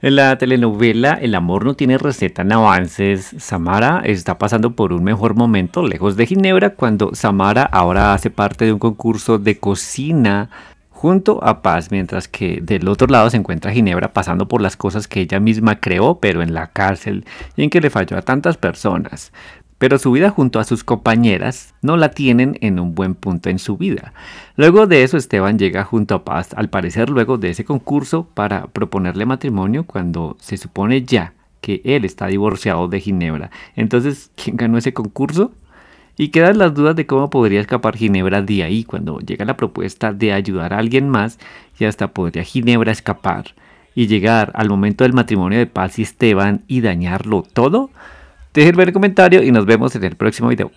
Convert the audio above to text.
En la telenovela El amor no tiene receta en avances, Samara está pasando por un mejor momento lejos de Ginebra cuando Samara ahora hace parte de un concurso de cocina junto a Paz, mientras que del otro lado se encuentra Ginebra pasando por las cosas que ella misma creó, pero en la cárcel y en que le falló a tantas personas pero su vida junto a sus compañeras no la tienen en un buen punto en su vida. Luego de eso, Esteban llega junto a Paz, al parecer luego de ese concurso, para proponerle matrimonio cuando se supone ya que él está divorciado de Ginebra. Entonces, ¿quién ganó ese concurso? Y quedan las dudas de cómo podría escapar Ginebra de ahí cuando llega la propuesta de ayudar a alguien más y hasta podría Ginebra escapar y llegar al momento del matrimonio de Paz y Esteban y dañarlo todo. Te en el comentario y nos vemos en el próximo video.